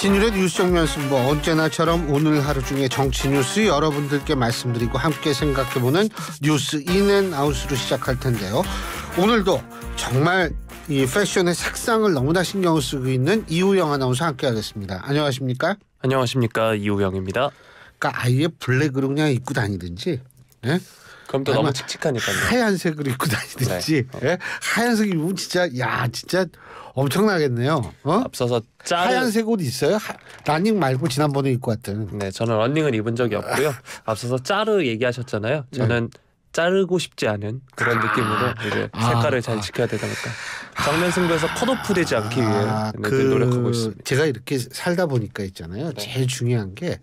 신율의 뉴스정 연습 뭐 언제나처럼 오늘 하루 중에 정치 뉴스 여러분들께 말씀드리고 함께 생각해보는 뉴스 인앤아웃으로 시작할 텐데요. 오늘도 정말 이 패션의 색상을 너무나 신경을 쓰고 있는 이우영 아나운서 함께하겠습니다. 안녕하십니까? 안녕하십니까 이우영입니다. 그러니까 아예 블랙으로 그냥 입고 다니든지 네? 그럼 또 아, 너무 칙칙하니까 하얀색을 입고 다니든지 네. 어. 예? 하얀색 입으면 진짜 야 진짜 엄청나겠네요. 어? 앞서서 짤... 하얀색 옷 있어요? 하... 러닝 말고 지난번에 입고 왔던. 네, 저는 러닝을 입은 적이 없고요. 아. 앞서서 짜르 얘기하셨잖아요. 저는 네. 자르고 싶지 않은 그런 아, 느낌으로 이제 아, 색깔을 아, 잘 지켜야 되다 보니까 장면 승부에서 컷오프 되지 않기 아, 위해 아, 그 노력하고 있습니다. 제가 이렇게 살다 보니까 있잖아요. 네. 제일 중요한 게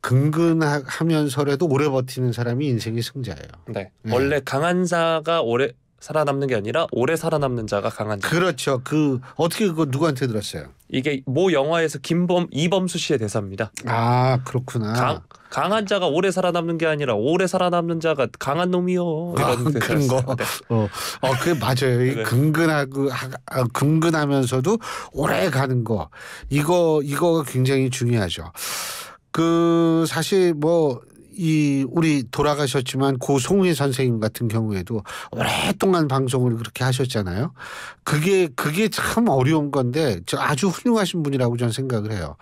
근근하면서라도 오래 버티는 사람이 인생의 승자예요. 네. 네. 원래 강한사가 오래 살아남는 게 아니라 오래 살아남는 자가 강한 자. 그렇죠. 그 어떻게 그거 누구한테 들었어요? 이게 모 영화에서 김범 이범수 씨의 대사입니다. 아 그렇구나. 강, 강한 자가 오래 살아남는 게 아니라 오래 살아남는 자가 강한 놈이요. 아, 이런 아, 그런 거. 네. 어, 어, 그게 맞아요. 이 네. 근근하고 하, 아, 근근하면서도 오래 가는 거. 이거 이거가 굉장히 중요하죠. 그 사실 뭐이 우리 돌아가셨지만 고 송혜 선생님 같은 경우에도 오랫동안 방송을 그렇게 하셨잖아요. 그게 그게 참 어려운 건데 저 아주 훌륭하신 분이라고 저는 생각을 해요.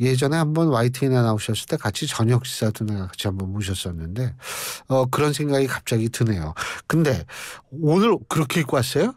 예전에 한번 YTN에 나오셨을 때 같이 저녁 식사드도 같이 한 번 모셨었는데 어 그런 생각이 갑자기 드네요. 근데 오늘 그렇게 입고 왔어요?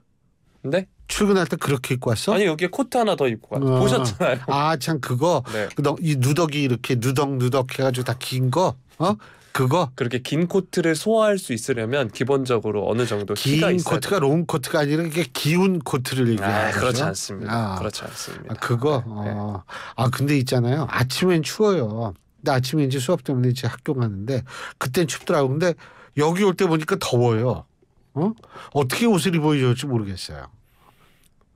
네. 출근할 때 그렇게 입고 왔어? 아니 여기 코트 하나 더 입고 왔어. 보셨잖아요. 아 참 그거 네. 이 누더기 이렇게 누덕누덕 해가지고 다 긴 거. 어? 그거 그렇게 긴 코트를 소화할 수 있으려면 기본적으로 어느 정도 긴 키가 있어야 코트가 롱 코트가 아니라 이게 기운 코트를 아, 얘기하는 거죠. 그렇지 않습니다. 아, 그렇지 않습니다. 아, 그거 네. 어. 네. 아 근데 있잖아요. 아침엔 추워요. 나 아침에 이제 수업 때문에 이제 학교 가는데 그땐 춥더라고. 근데 여기 올 때 보니까 더워요. 어? 어떻게 옷을 입어야 될지 모르겠어요.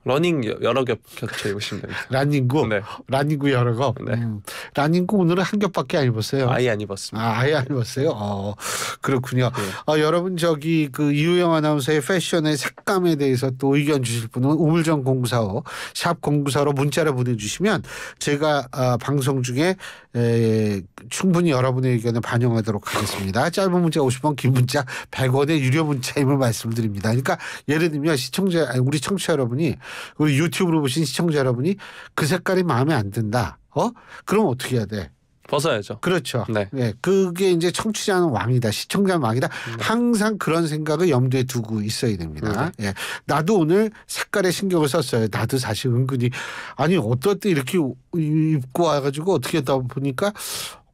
러닝 여러 겹 겹쳐 입으시면 됩니다. 라닝구, 네. 라닝구 여러 겹. 네. 음. 라닝구 오늘은 한 겹밖에 안 입었어요. 아예 안 입었습니다. 아, 예안 입었어요. 어, 그렇군요. 네. 어, 여러분 저기 그 이우영 아나운서의 패션의 색감에 대해서 또 의견 주실 분은 우물정 공사호 샵 공구사로 문자를 보내주시면 제가 어, 방송 중에 에, 충분히 여러분의 의견을 반영하도록 하겠습니다. 짧은 문자 50원, 긴 문자 100원의 유료 문자임을 말씀드립니다. 그러니까 예를 들면 시청자, 아니, 우리 청취자 여러분이 우리 유튜브로 보신 시청자 여러분이 그 색깔이 마음에 안 든다. 어? 그럼 어떻게 해야 돼? 벗어야죠. 그렇죠. 네. 네. 그게 이제 청취자는 왕이다. 시청자는 왕이다. 네. 항상 그런 생각을 염두에 두고 있어야 됩니다. 네. 예. 나도 오늘 색깔에 신경을 썼어요. 나도 사실 은근히 아니 어떨 때 이렇게 입고 와가지고 어떻게 하다 보니까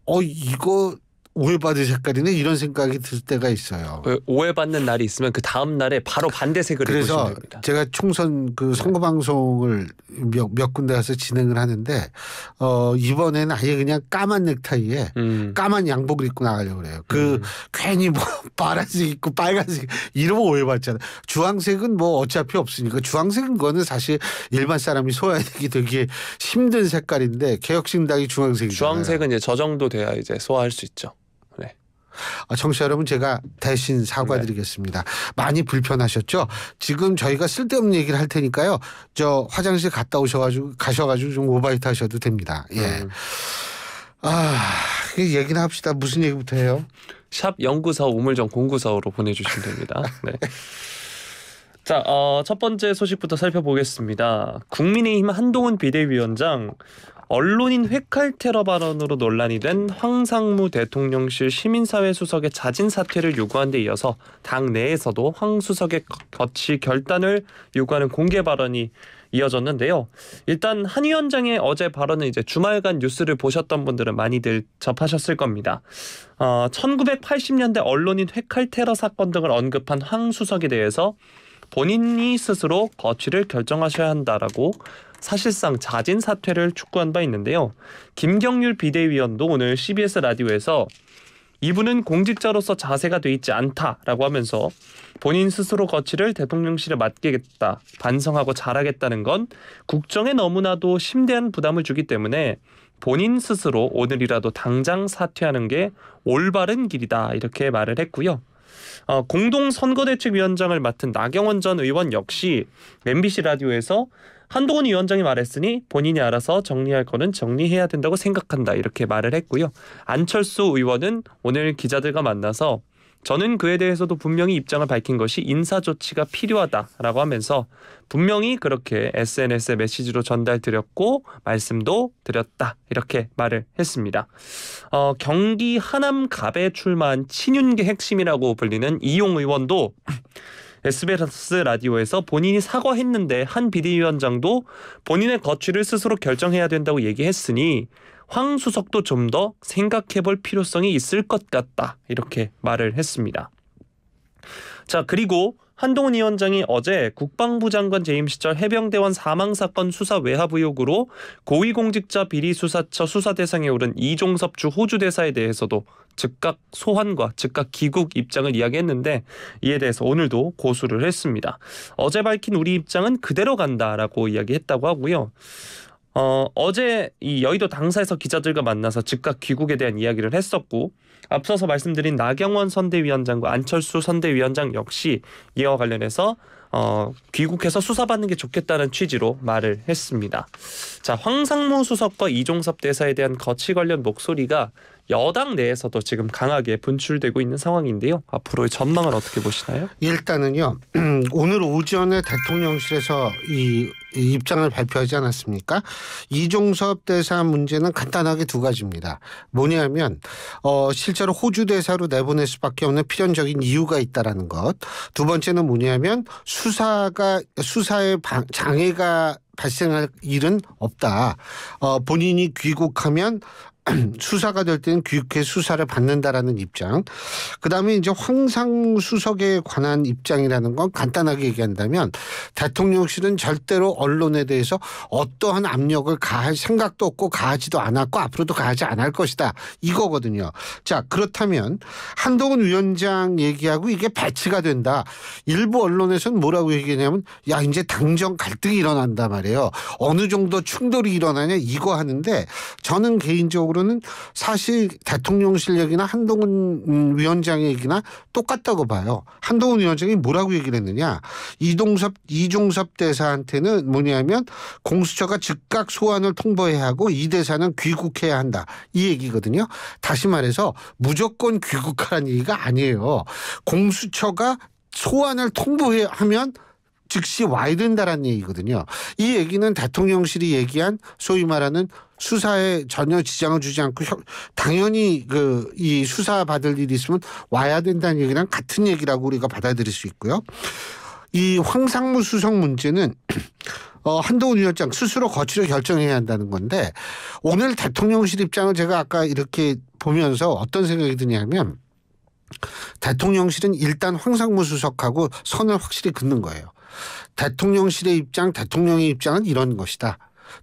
어 이거 오해받을 색깔이네 이런 생각이 들 때가 있어요. 그 오해받는 날이 있으면 그 다음 날에 바로 반대색을 그래서 됩니다. 제가 총선 그 네. 선거 방송을 몇, 몇 군데 가서 진행을 하는데 어 이번에는 아예 그냥 까만 넥타이에 음. 까만 양복을 입고 나가려고 그래요. 그 음. 괜히 뭐 파란색 입고 빨간색 이러면 오해받잖아요. 주황색은 뭐 어차피 없으니까 주황색은 거는 사실 일반 사람이 소화하기 되게 힘든 색깔인데 개혁신당이 주황색이잖아요. 주황색은 이제 저 정도 돼야 이제 소화할 수 있죠. 아, 청취자 여러분 제가 대신 사과드리겠습니다. 많이 불편하셨죠? 지금 저희가 쓸데없는 얘기를 할 테니까요. 저 화장실 갔다 오셔가지고 가셔가지고 좀 오바이트 하셔도 됩니다. 예. 음. 아, 얘기나 합시다. 무슨 얘기부터 해요? 샵 0945, 우물정 0945로 보내주시면 됩니다. 네. 자, 어, 첫 번째 소식부터 살펴보겠습니다. 국민의힘 한동훈 비대위원장 언론인 회칼 테러 발언으로 논란이 된 황상무 대통령실 시민사회 수석의 자진 사퇴를 요구한 데 이어서 당 내에서도 황 수석의 거치 결단을 요구하는 공개 발언이 이어졌는데요. 일단 한 위원장의 어제 발언은 이제 주말간 뉴스를 보셨던 분들은 많이들 접하셨을 겁니다. 어, 1980년대 언론인 회칼 테러 사건 등을 언급한 황 수석에 대해서 본인이 스스로 거취를 결정하셔야 한다라고 사실상 자진 사퇴를 촉구한 바 있는데요. 김경률 비대위원도 오늘 CBS 라디오에서 이분은 공직자로서 자세가 돼 있지 않다라고 하면서 본인 스스로 거취를 대통령실에 맡기겠다, 반성하고 잘하겠다는 건 국정에 너무나도 심대한 부담을 주기 때문에 본인 스스로 오늘이라도 당장 사퇴하는 게 올바른 길이다 이렇게 말을 했고요. 어, 공동선거대책위원장을 맡은 나경원 전 의원 역시 MBC 라디오에서 한동훈 위원장이 말했으니 본인이 알아서 정리할 거는 정리해야 된다고 생각한다 이렇게 말을 했고요. 안철수 의원은 오늘 기자들과 만나서 저는 그에 대해서도 분명히 입장을 밝힌 것이 인사 조치가 필요하다라고 하면서 분명히 그렇게 SNS에 메시지로 전달드렸고 말씀도 드렸다 이렇게 말을 했습니다. 어, 경기 하남갑에 출마한 친윤계 핵심이라고 불리는 이용 의원도 SBS 라디오에서 본인이 사과했는데 한 비대위원장도 본인의 거취를 스스로 결정해야 된다고 얘기했으니 황수석도 좀 더 생각해 볼 필요성이 있을 것 같다. 이렇게 말을 했습니다. 자, 그리고 한동훈 위원장이 어제 국방부 장관 재임 시절 해병대원 사망 사건 수사 외압 의혹으로 고위공직자 비리 수사처 수사 대상에 오른 이종섭 주 호주 대사에 대해서도 즉각 소환과 즉각 귀국 입장을 이야기했는데 이에 대해서 오늘도 고수를 했습니다. 어제 밝힌 우리 입장은 그대로 간다라고 이야기했다고 하고요. 어, 어제 이 여의도 당사에서 기자들과 만나서 즉각 귀국에 대한 이야기를 했었고 앞서서 말씀드린 나경원 선대위원장과 안철수 선대위원장 역시 이와 관련해서 어, 귀국해서 수사받는 게 좋겠다는 취지로 말을 했습니다. 자, 황상무 수석과 이종섭 대사에 대한 거치 관련 목소리가 여당 내에서도 지금 강하게 분출되고 있는 상황인데요. 앞으로의 전망을 어떻게 보시나요? 일단은요. 오늘 오전에 대통령실에서 이, 입장을 발표하지 않았습니까? 이종섭 대사 문제는 간단하게 두 가지입니다. 뭐냐면 어, 실제로 호주 대사로 내보낼 수밖에 없는 필연적인 이유가 있다라는 것. 두 번째는 뭐냐면 수사가 수사의 방, 장애가 발생할 일은 없다. 어, 본인이 귀국하면 수사가 될 때는 귀국해 수사를 받는다라는 입장. 그 다음에 이제 황상 수석에 관한 입장이라는 건 간단하게 얘기한다면 대통령실은 절대로 언론에 대해서 어떠한 압력을 가할 생각도 없고 가하지도 않았고 앞으로도 가하지 않을 것이다. 이거거든요. 자, 그렇다면 한동훈 위원장 얘기하고 이게 배치가 된다. 일부 언론에서는 뭐라고 얘기하냐면 야, 이제 당정 갈등이 일어난다 말이에요. 어느 정도 충돌이 일어나냐 이거 하는데 저는 개인적으로 개인적으로는 사실 대통령실 얘기나 한동훈 위원장의 얘기나 똑같다고 봐요. 한동훈 위원장이 뭐라고 얘기를 했느냐. 이동섭, 이종섭 대사한테는 뭐냐면 공수처가 즉각 소환을 통보해야 하고 이 대사는 귀국해야 한다. 이 얘기거든요. 다시 말해서 무조건 귀국하라는 얘기가 아니에요. 공수처가 소환을 통보하면 즉시 와야 된다라는 얘기거든요. 이 얘기는 대통령실이 얘기한 소위 말하는 수사에 전혀 지장을 주지 않고 당연히 그 이 수사 받을 일이 있으면 와야 된다는 얘기랑 같은 얘기라고 우리가 받아들일 수 있고요. 이 황상무 수석 문제는 어, 한동훈 위원장 스스로 거치로 결정해야 한다는 건데 오늘 대통령실 입장을 제가 아까 이렇게 보면서 어떤 생각이 드냐면 대통령실은 일단 황상무 수석하고 선을 확실히 긋는 거예요. 대통령실의 입장, 대통령의 입장은 이런 것이다.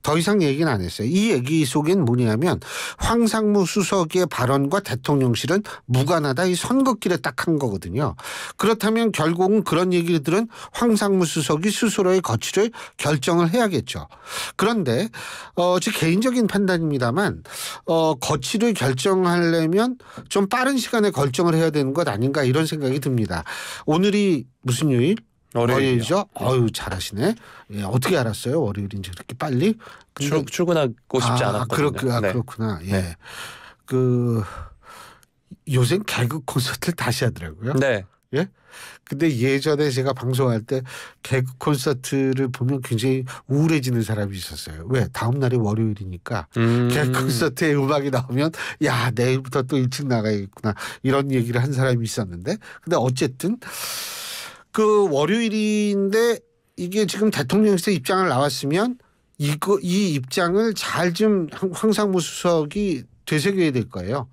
더 이상 얘기는 안 했어요. 이 얘기 속엔 뭐냐면 황상무 수석의 발언과 대통령실은 무관하다 이선거길에딱 한 거거든요. 그렇다면 결국은 그런 얘기들은 황상무 수석이 스스로의 거취를 결정을 해야겠죠. 그런데 어, 제 개인적인 판단입니다만 어, 거취를 결정하려면 좀 빠른 시간에 결정을 해야 되는 것 아닌가 이런 생각이 듭니다. 오늘이 무슨 요일? 월요일이죠. 아유 잘하시네. 예, 어떻게 알았어요? 월요일인지 그렇게 빨리? 출, 출근하고 싶지 아, 않았거든요. 그렇, 아, 네. 그렇구나. 예. 네. 그 요새 개그 콘서트를 다시 하더라고요. 네. 예. 근데 예전에 제가 방송할 때 개그 콘서트를 보면 굉장히 우울해지는 사람이 있었어요. 왜? 다음 날이 월요일이니까 음. 개그 콘서트에 음악이 나오면 야 내일부터 또 일찍 나가야겠구나 이런 얘기를 한 사람이 있었는데 근데 어쨌든 그 월요일인데 이게 지금 대통령실서 입장을 나왔으면 이거 이 입장을 잘 좀 황상무 수석이 되새겨야 될 거예요.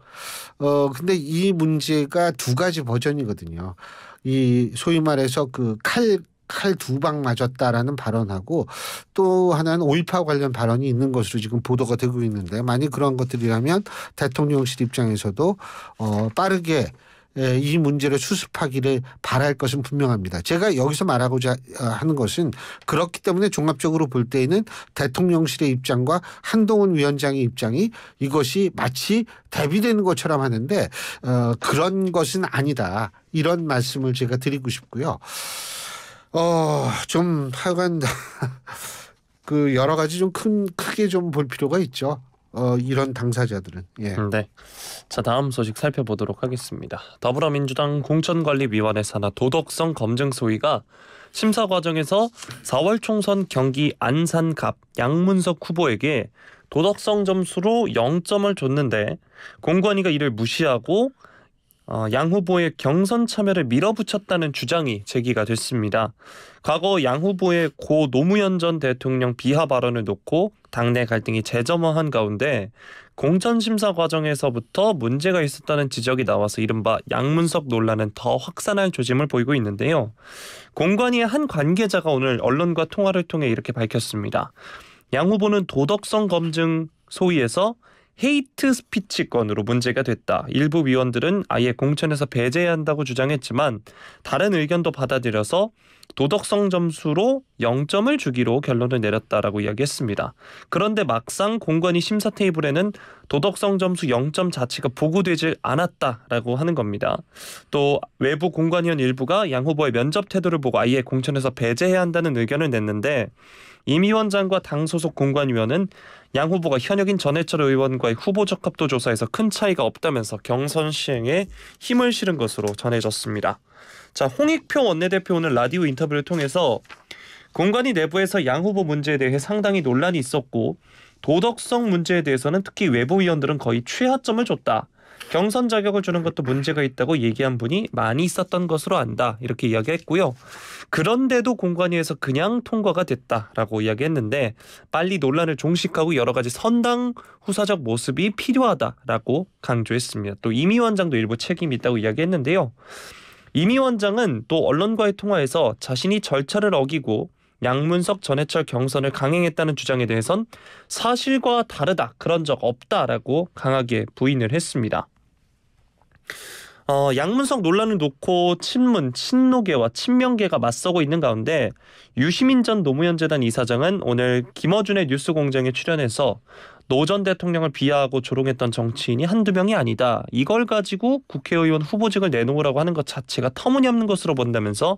어 근데 이 문제가 두 가지 버전이거든요. 이 소위 말해서 그 칼 칼 두 방 맞았다라는 발언하고 또 하나는 오일파 관련 발언이 있는 것으로 지금 보도가 되고 있는데 만약 그런 것들이라면 대통령실 입장에서도 어 빠르게 예, 이 문제를 수습하기를 바랄 것은 분명합니다. 제가 여기서 말하고자 어, 하는 것은 그렇기 때문에 종합적으로 볼 때에는 대통령실의 입장과 한동훈 위원장의 입장이 이것이 마치 대비되는 것처럼 하는데 어, 그런 것은 아니다. 이런 말씀을 제가 드리고 싶고요. 어, 좀 하여간 그 여러 가지 좀 큰 크게 좀 볼 필요가 있죠. 어, 이런 당사자들은. 예. 네. 자 다음 소식 살펴보도록 하겠습니다. 더불어민주당 공천관리위원회 산하 도덕성 검증 소위가 심사 과정에서 4월 총선 경기 안산갑 양문석 후보에게 도덕성 점수로 0점을 줬는데 공관위가 이를 무시하고 어, 양 후보의 경선 참여를 밀어붙였다는 주장이 제기가 됐습니다. 과거 양 후보의 고 노무현 전 대통령 비하 발언을 놓고 당내 갈등이 재점화한 가운데 공천심사 과정에서부터 문제가 있었다는 지적이 나와서 이른바 양문석 논란은 더 확산할 조짐을 보이고 있는데요. 공관위의 한 관계자가 오늘 언론과 통화를 통해 이렇게 밝혔습니다. 양 후보는 도덕성 검증 소위에서 헤이트 스피치 건으로 문제가 됐다. 일부 위원들은 아예 공천에서 배제해야 한다고 주장했지만 다른 의견도 받아들여서 도덕성 점수로 0점을 주기로 결론을 내렸다라고 이야기했습니다. 그런데 막상 공관위 심사 테이블에는 도덕성 점수 0점 자체가 보고되지 않았다라고 하는 겁니다. 또 외부 공관위원 일부가 양 후보의 면접 태도를 보고 아예 공천에서 배제해야 한다는 의견을 냈는데 임 위원장과 당 소속 공관위원은 양 후보가 현역인 전해철 의원과의 후보 적합도 조사에서 큰 차이가 없다면서 경선 시행에 힘을 실은 것으로 전해졌습니다. 자, 홍익표 원내대표 오늘 라디오 인터뷰를 통해서 공관위 내부에서 양 후보 문제에 대해 상당히 논란이 있었고 도덕성 문제에 대해서는 특히 외부 위원들은 거의 최하점을 줬다. 경선 자격을 주는 것도 문제가 있다고 얘기한 분이 많이 있었던 것으로 안다 이렇게 이야기했고요. 그런데도 공관위에서 그냥 통과가 됐다라고 이야기했는데 빨리 논란을 종식하고 여러 가지 선당 후사적 모습이 필요하다라고 강조했습니다. 또 이미 원장도 일부 책임이 있다고 이야기했는데요. 이미 원장은 또 언론과의 통화에서 자신이 절차를 어기고 양문석 전해철 경선을 강행했다는 주장에 대해선 사실과 다르다 그런 적 없다라고 강하게 부인을 했습니다. 어, 양문석 논란을 놓고 친문, 친노계와 친명계가 맞서고 있는 가운데 유시민 전 노무현 재단 이사장은 오늘 김어준의 뉴스공장에 출연해서 노전 대통령을 비하하고 조롱했던 정치인이 한두 명이 아니다. 이걸 가지고 국회의원 후보직을 내놓으라고 하는 것 자체가 터무니없는 것으로 본다면서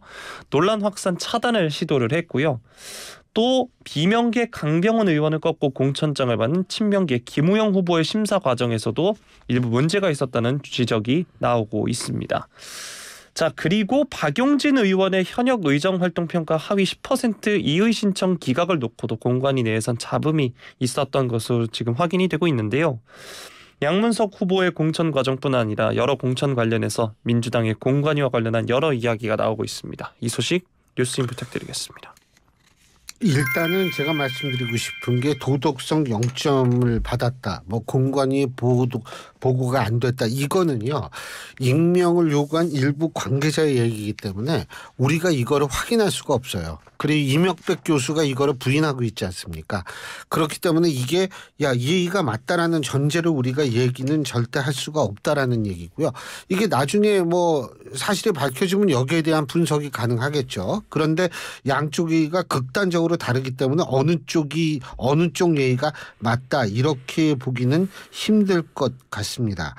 논란 확산 차단을 시도를 했고요. 또 비명계 강병원 의원을 꺾고 공천장을 받는 친명계 김우영 후보의 심사 과정에서도 일부 문제가 있었다는 지적이 나오고 있습니다. 자 그리고 박용진 의원의 현역 의정 활동 평가 하위 10% 이의 신청 기각을 놓고도 공관이 내에선 잡음이 있었던 것으로 지금 확인이 되고 있는데요. 양문석 후보의 공천 과정뿐 아니라 여러 공천 관련해서 민주당의 공관이와 관련한 여러 이야기가 나오고 있습니다. 이 소식 뉴스인 부탁드리겠습니다. 일단은 제가 말씀드리고 싶은 게 도덕성 0점을 받았다. 뭐공관이 보도 보고가 안 됐다. 이거는요. 익명을 요구한 일부 관계자의 얘기이기 때문에 우리가 이거를 확인할 수가 없어요. 그리고 이명백 교수가 이거를 부인하고 있지 않습니까? 그렇기 때문에 이게 야, 얘기가 맞다라는 전제를 우리가 얘기는 절대 할 수가 없다라는 얘기고요. 이게 나중에 뭐 사실이 밝혀지면 여기에 대한 분석이 가능하겠죠. 그런데 양쪽이가 극단적으로 다르기 때문에 어느 쪽이 어느 쪽 얘기가 맞다 이렇게 보기는 힘들 것 같습니다. 했습니다.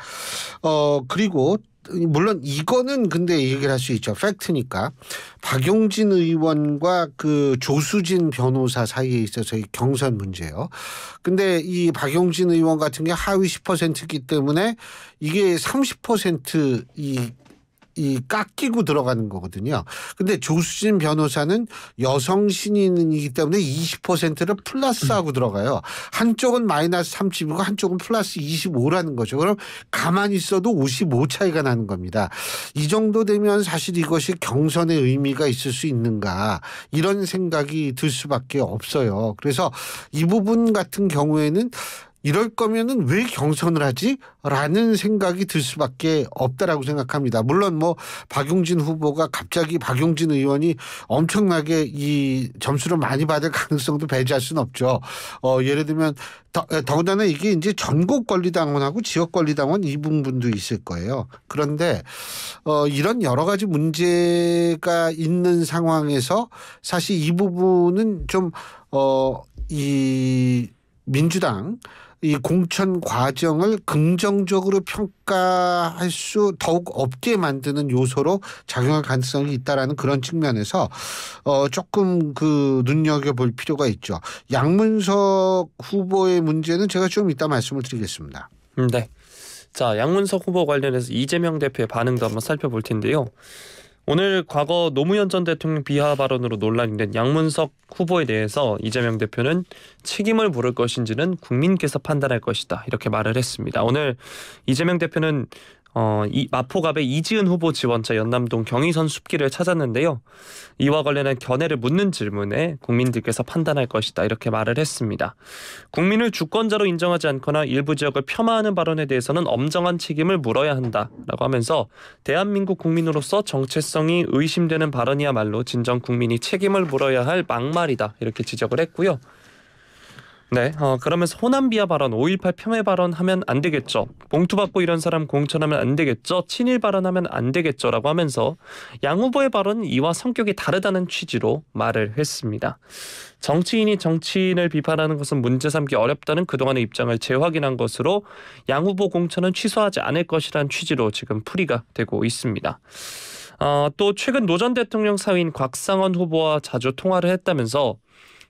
어, 그리고 물론 이거는 근데 얘기를 할 수 있죠. 팩트니까. 박용진 의원과 그 조수진 변호사 사이에 있어서의 경선 문제요. 근데 이 박용진 의원 같은 게 하위 10%이기 때문에 이게 30%이 이 깎이고 들어가는 거거든요. 근데 조수진 변호사는 여성 신인이기 때문에 20%를 플러스하고 음. 들어가요. 한쪽은 마이너스 30이고 한쪽은 플러스 25라는 거죠. 그럼 가만히 있어도 55 차이가 나는 겁니다. 이 정도 되면 사실 이것이 경선의 의미가 있을 수 있는가 이런 생각이 들 수밖에 없어요. 그래서 이 부분 같은 경우에는 이럴 거면은 왜 경선을 하지? 라는 생각이 들 수밖에 없다라고 생각합니다. 물론 뭐 박용진 후보가 갑자기 박용진 의원이 엄청나게 이 점수를 많이 받을 가능성도 배제할 수는 없죠. 어, 예를 들면 더, 더군다나 이게 이제 전국 권리당원하고 지역 권리당원 이 부분도 있을 거예요. 그런데 어, 이런 여러 가지 문제가 있는 상황에서 사실 이 부분은 좀 어, 이 민주당 이 공천 과정을 긍정적으로 평가할 수 더욱 없게 만드는 요소로 작용할 가능성이 있다라는 그런 측면에서 어 조금 그 눈여겨 볼 필요가 있죠. 양문석 후보의 문제는 제가 좀 이따 말씀을 드리겠습니다. 음, 네. 자, 양문석 후보 관련해서 이재명 대표의 반응도 한번 살펴볼 텐데요. 오늘 과거 노무현 전 대통령 비하 발언으로 논란이 된 양문석 후보에 대해서 이재명 대표는 책임을 물을 것인지는 국민께서 판단할 것이다 이렇게 말을 했습니다. 오늘 이재명 대표는 어, 이, 마포갑의 이지은 후보 지원자 연남동 경의선 숲길을 찾았는데요. 이와 관련한 견해를 묻는 질문에 국민들께서 판단할 것이다 이렇게 말을 했습니다. 국민을 주권자로 인정하지 않거나 일부 지역을 폄하하는 발언에 대해서는 엄정한 책임을 물어야 한다라고 하면서 대한민국 국민으로서 정체성이 의심되는 발언이야말로 진정 국민이 책임을 물어야 할 막말이다 이렇게 지적을 했고요. 네, 어, 그러면서 호남 비하 발언, 5.18 폄훼 발언 하면 안 되겠죠. 봉투 받고 이런 사람 공천하면 안 되겠죠. 친일 발언하면 안 되겠죠라고 하면서 양 후보의 발언은 이와 성격이 다르다는 취지로 말을 했습니다. 정치인이 정치인을 비판하는 것은 문제 삼기 어렵다는 그동안의 입장을 재확인한 것으로 양 후보 공천은 취소하지 않을 것이란 취지로 지금 풀이가 되고 있습니다. 어, 또 최근 노 전 대통령 사위인 곽상원 후보와 자주 통화를 했다면서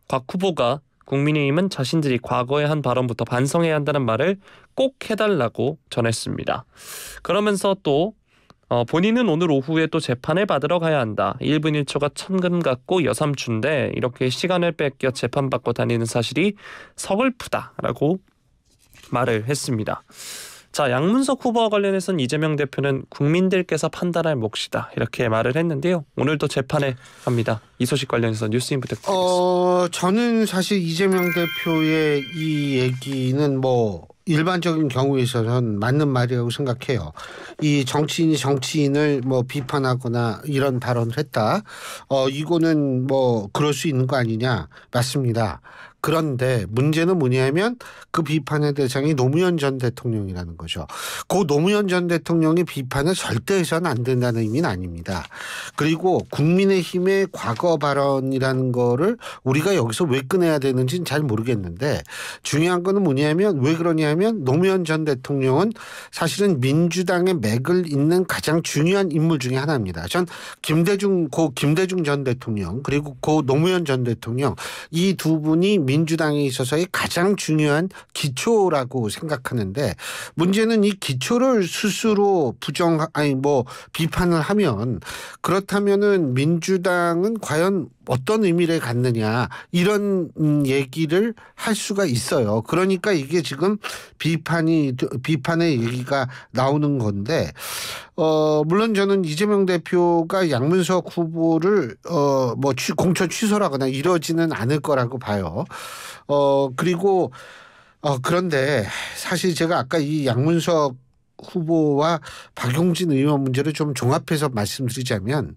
곽 후보가 국민의힘은 자신들이 과거에한 발언부터 반성해야 한다는 말을 꼭 해달라고 전했습니다. 그러면서 또 어, 본인은 오늘 오후에 또 재판을 받으러 가야 한다. 1분 1초가 천금 같고 여삼춘데 이렇게 시간을 뺏겨 재판받고 다니는 사실이 서글프다라고 말을 했습니다. 자, 양문석 후보와 관련해서는 이재명 대표는 국민들께서 판단할 몫이다. 이렇게 말을 했는데요. 오늘도 재판에 갑니다. 이 소식 관련해서 뉴스 인부 터 어, 저는 사실 이재명 대표의 이 얘기는 뭐 일반적인 경우에서는 맞는 말이라고 생각해요. 이 정치인이 정치인을 뭐 비판하거나 이런 발언을 했다. 어, 이거는 뭐 그럴 수 있는 거 아니냐. 맞습니다. 그런데 문제는 뭐냐면 그 비판의 대상이 노무현 전 대통령이라는 거죠. 고 노무현 전 대통령의 비판은 절대 해서는 안 된다는 의미는 아닙니다. 그리고 국민의힘의 과거 발언이라는 거를 우리가 여기서 왜 꺼내야 되는지는 잘 모르겠는데 중요한 거는 뭐냐면 왜 그러냐면 노무현 전 대통령은 사실은 민주당의 맥을 잇는 가장 중요한 인물 중의 하나입니다. 전 김대중 고 김대중 전 대통령 그리고 고 노무현 전 대통령 이 두 분이 민주당에 있어서의 가장 중요한 기초라고 생각하는데 문제는 이 기초를 스스로 부정 아니 뭐 비판을 하면 그렇다면은 민주당은 과연 어떤 의미를 갖느냐 이런 얘기를 할 수가 있어요. 그러니까 이게 지금 비판이 비판의 얘기가 나오는 건데 어 물론 저는 이재명 대표가 양문석 후보를 어 뭐 공천 취소라거나 이러지는 않을 거라고 봐요. 어 그리고 어 그런데 사실 제가 아까 이 양문석 후보와 박용진 의원 문제를 좀 종합해서 말씀드리자면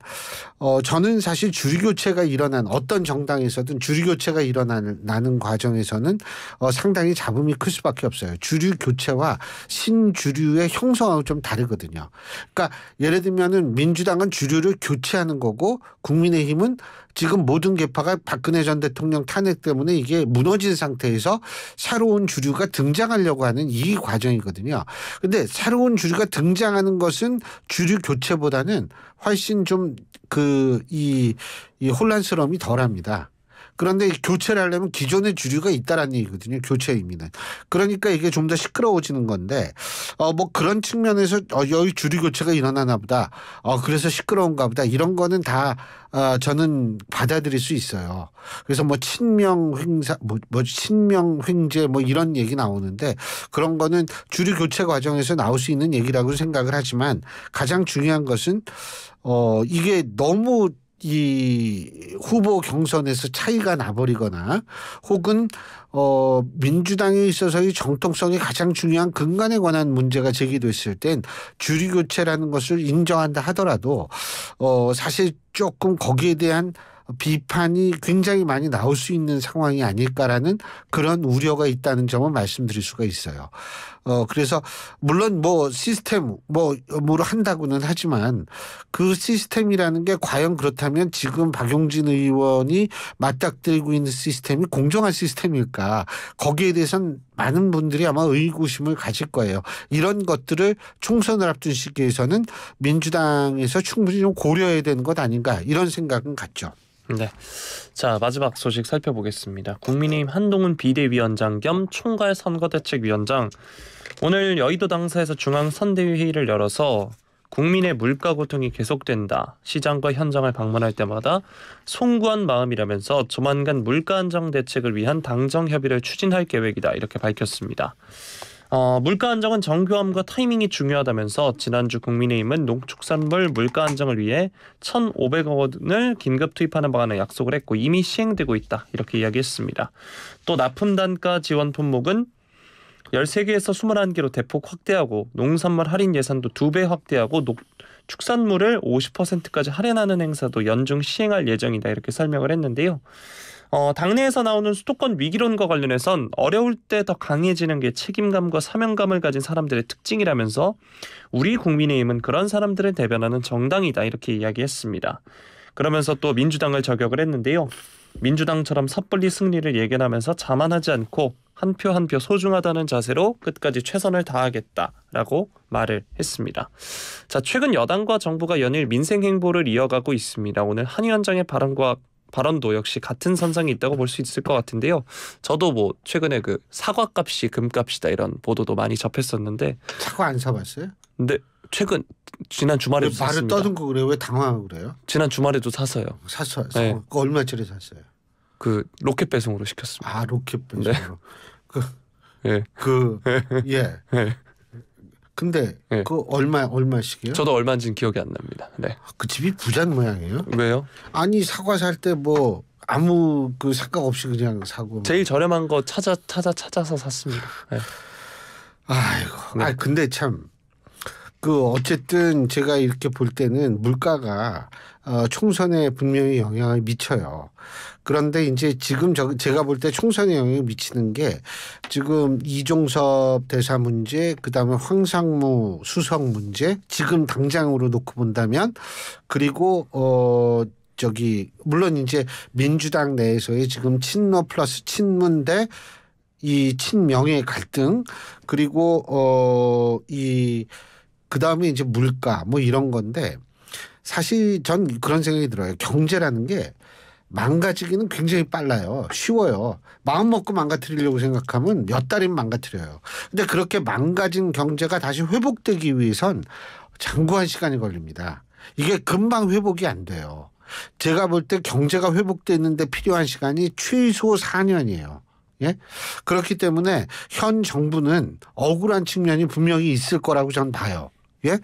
어 저는 사실 주류교체가 일어난 어떤 정당에서든 주류교체가 일어나는 과정에서는 어 상당히 잡음이 클 수밖에 없어요. 주류교체와 신주류의 형성하고 좀 다르거든요. 그러니까 예를 들면은 민주당은 주류를 교체하는 거고 국민의힘은 지금 모든 개파가 박근혜 전 대통령 탄핵 때문에 이게 무너진 상태에서 새로운 주류가 등장하려고 하는 이 과정이거든요. 근데 새로운 주류가 등장하는 것은 주류 교체보다는 훨씬 좀 그이이 혼란스러움이 덜합니다. 그런데 교체를 하려면 기존의 주류가 있다라는 얘기거든요. 교체 의미는. 그러니까 이게 좀 더 시끄러워지는 건데 어 뭐 그런 측면에서 어 여기 주류 교체가 일어나나 보다. 어 그래서 시끄러운가 보다. 이런 거는 다 어, 저는 받아들일 수 있어요. 그래서 뭐 친명 횡사 뭐, 뭐 친명 횡재 뭐 이런 얘기 나오는데 그런 거는 주류 교체 과정에서 나올 수 있는 얘기라고 생각을 하지만 가장 중요한 것은 어 이게 너무 이 후보 경선에서 차이가 나버리거나 혹은 어 민주당에 있어서의 정통성이 가장 중요한 근간에 관한 문제가 제기됐을 땐 주류 교체라는 것을 인정한다 하더라도 어 사실 조금 거기에 대한 비판이 굉장히 많이 나올 수 있는 상황이 아닐까라는 그런 우려가 있다는 점을 말씀드릴 수가 있어요. 어 그래서 물론 뭐 시스템 뭐뭘 한다고는 하지만 그 시스템이라는 게 과연 그렇다면 지금 박용진 의원이 맞닥뜨리고 있는 시스템이 공정한 시스템일까 거기에 대해선 많은 분들이 아마 의구심을 가질 거예요. 이런 것들을 총선을 앞둔 시기에서는 민주당에서 충분히 좀 고려해야 되는 것 아닌가 이런 생각은 같죠. 네. 자, 마지막 소식 살펴보겠습니다. 국민의힘 한동훈 비대위원장 겸 총괄 선거대책위원장 오늘 여의도 당사에서 중앙 선대위회의를 열어서 국민의 물가 고통이 계속된다. 시장과 현장을 방문할 때마다 송구한 마음이라면서 조만간 물가 안정 대책을 위한 당정 협의를 추진할 계획이다. 이렇게 밝혔습니다. 어, 물가 안정은 정교함과 타이밍이 중요하다면서 지난주 국민의힘은 농축산물 물가 안정을 위해 1,500억 원을 긴급 투입하는 방안을 약속을 했고 이미 시행되고 있다 이렇게 이야기했습니다. 또 납품 단가 지원 품목은 13개에서 21개로 대폭 확대하고 농산물 할인 예산도 두 배 확대하고 녹, 축산물을 50%까지 할인하는 행사도 연중 시행할 예정이다 이렇게 설명을 했는데요. 어, 당내에서 나오는 수도권 위기론과 관련해선 어려울 때 더 강해지는 게 책임감과 사명감을 가진 사람들의 특징이라면서 우리 국민의힘은 그런 사람들을 대변하는 정당이다 이렇게 이야기했습니다. 그러면서 또 민주당을 저격을 했는데요. 민주당처럼 섣불리 승리를 예견하면서 자만하지 않고 한 표 한 표 소중하다는 자세로 끝까지 최선을 다하겠다라고 말을 했습니다. 자, 최근 여당과 정부가 연일 민생 행보를 이어가고 있습니다. 오늘 한 위원장의 발언과 발언도 역시 같은 선상에 있다고 볼 수 있을 것 같은데요. 저도 뭐 최근에 그 사과값이 금값이다 이런 보도도 많이 접했었는데 사과 안 사봤어요? 근데 최근 지난 주말에 샀습니다. 떠든 거 그래 왜 당황하고 그래요? 지난 주말에도 사서요. 샀어 네. 그 얼마짜리 샀어요? 그 로켓 배송으로 시켰습니다. 아 로켓 배송으로. 네. 그 예. 그 예. 예. 근데 네. 그 얼마 얼마씩이요? 저도 얼마인지는 기억이 안 납니다. 네. 그 집이 부잔 모양이에요? 왜요? 아니 사과 살 때 뭐 아무 그 생각 없이 그냥 사고 뭐. 제일 저렴한 거 찾아 찾아 찾아서 샀습니다. 네. 아이고. 네. 아 근데 참 그 어쨌든 제가 이렇게 볼 때는 물가가 어, 총선에 분명히 영향을 미쳐요. 그런데 이제 지금 저, 제가 볼 때 총선에 영향을 미치는 게 지금 이종섭 대사 문제, 그 다음에 황상무 수석 문제, 지금 당장으로 놓고 본다면 그리고 어, 저기 물론 이제 민주당 내에서의 지금 친노 플러스 친문대 이 친명의 갈등 그리고 어 이 그다음에 이제 물가 뭐 이런 건데 사실 전 그런 생각이 들어요. 경제라는 게 망가지기는 굉장히 빨라요. 쉬워요. 마음 먹고 망가뜨리려고 생각하면 몇 달이면 망가뜨려요. 근데 그렇게 망가진 경제가 다시 회복되기 위해선 장구한 시간이 걸립니다. 이게 금방 회복이 안 돼요. 제가 볼 때 경제가 회복되는데 필요한 시간이 최소 4년이에요. 예? 그렇기 때문에 현 정부는 억울한 측면이 분명히 있을 거라고 저는 봐요. 예?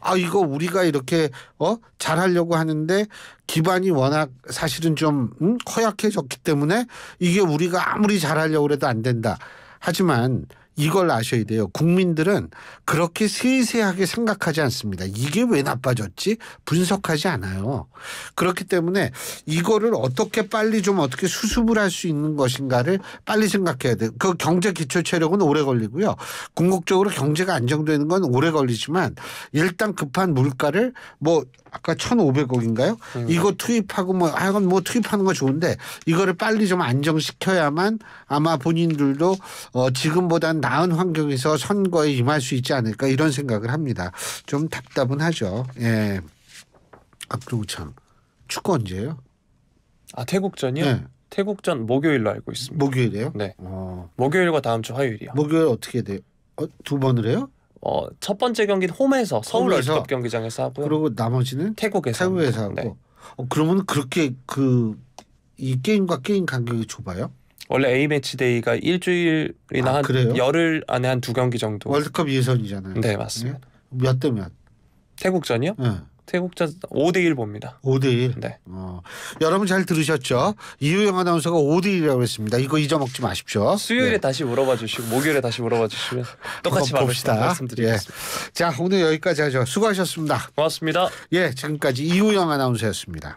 아, 이거 우리가 이렇게, 어? 잘하려고 하는데 기반이 워낙 사실은 좀, 음? 허약해졌기 때문에 이게 우리가 아무리 잘하려고 해도 안 된다. 하지만 이걸 아셔야 돼요. 국민들은 그렇게 세세하게 생각하지 않습니다. 이게 왜 나빠졌지? 분석하지 않아요. 그렇기 때문에 이거를 어떻게 빨리 좀 어떻게 수습을 할 수 있는 것인가를 빨리 생각해야 돼요. 그 경제 기초 체력은 오래 걸리고요. 궁극적으로 경제가 안정되는 건 오래 걸리지만 일단 급한 물가를 뭐 아까 1,500억인가요? 음. 이거 투입하고 뭐 하여간 뭐 투입하는 거 좋은데 이거를 빨리 좀 안정시켜야만 아마 본인들도 어 지금보단 나은 환경에서 선거에 임할 수 있지 않을까 이런 생각을 합니다. 좀 답답은 하죠. 예. 앞 그리고 참 축구 언제예요? 아 태국전이요? 네. 태국전 목요일로 알고 있습니다. 목요일이에요? 네. 어. 목요일과 다음 주 화요일이요. 목요일 어떻게 돼요? 어, 두 번을 해요? 어, 첫 번째 경기는 홈에서 서울 에서 월드컵 경기장에서 하고요. 그리고 나머지는 태국에서 태국에서 하고. 네. 어, 그러면 그렇게 그 이 게임과 게임 간격이 좁아요? 원래 A 매치 데이가 일주일이나 아, 한 그래요? 열흘 안에 한 두 경기 정도. 월드컵 예선이잖아요. 네 맞습니다. 몇대 몇? 태국전이요? 네. 태국전 5대1 봅니다. 5대1? 네. 어. 여러분 잘 들으셨죠? 이유영 아나운서가 5대1이라고 했습니다. 이거 잊어먹지 마십시오. 수요일에 네. 다시 물어봐 주시고 목요일에 다시 물어봐 주시면 똑같이 봅시다. 말씀드리겠습니다. 예. 자 오늘 여기까지 하죠. 수고하셨습니다. 고맙습니다. 예 지금까지 이우영 아나운서였습니다.